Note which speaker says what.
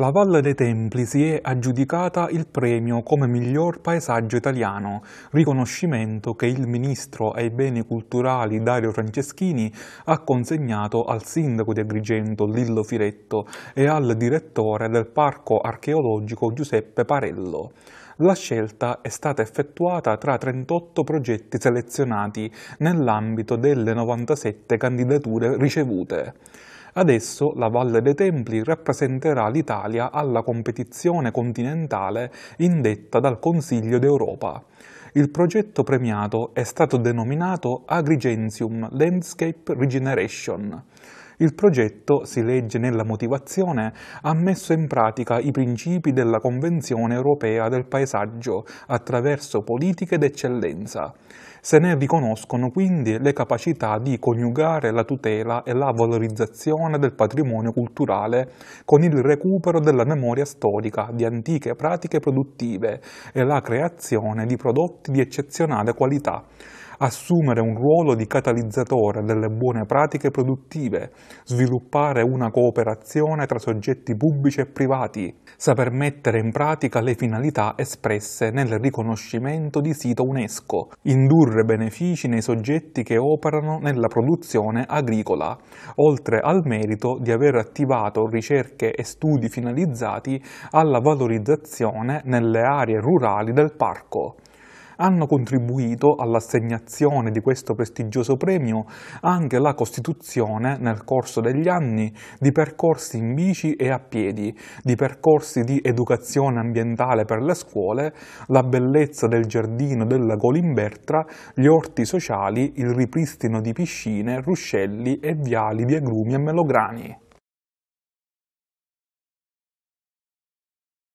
Speaker 1: La Valle dei Templi si è aggiudicata il premio come miglior paesaggio italiano, riconoscimento che il ministro ai beni culturali Dario Franceschini ha consegnato al sindaco di Agrigento Lillo Firetto e al direttore del parco archeologico Giuseppe Parello. La scelta è stata effettuata tra 38 progetti selezionati nell'ambito delle 97 candidature ricevute. Adesso la Valle dei Templi rappresenterà l'Italia alla competizione continentale indetta dal Consiglio d'Europa. Il progetto premiato è stato denominato Agrigensium Landscape Regeneration. Il progetto, si legge nella motivazione, ha messo in pratica i principi della Convenzione europea del paesaggio attraverso politiche d'eccellenza. Se ne riconoscono quindi le capacità di coniugare la tutela e la valorizzazione del patrimonio culturale con il recupero della memoria storica di antiche pratiche produttive e la creazione di prodotti di eccezionale qualità assumere un ruolo di catalizzatore delle buone pratiche produttive, sviluppare una cooperazione tra soggetti pubblici e privati, saper mettere in pratica le finalità espresse nel riconoscimento di sito UNESCO, indurre benefici nei soggetti che operano nella produzione agricola, oltre al merito di aver attivato ricerche e studi finalizzati alla valorizzazione nelle aree rurali del parco hanno contribuito all'assegnazione di questo prestigioso premio anche la costituzione nel corso degli anni di percorsi in bici e a piedi, di percorsi di educazione ambientale per le scuole, la bellezza del giardino della Golimbertra, gli orti sociali, il ripristino di piscine, ruscelli e viali di agrumi e melograni.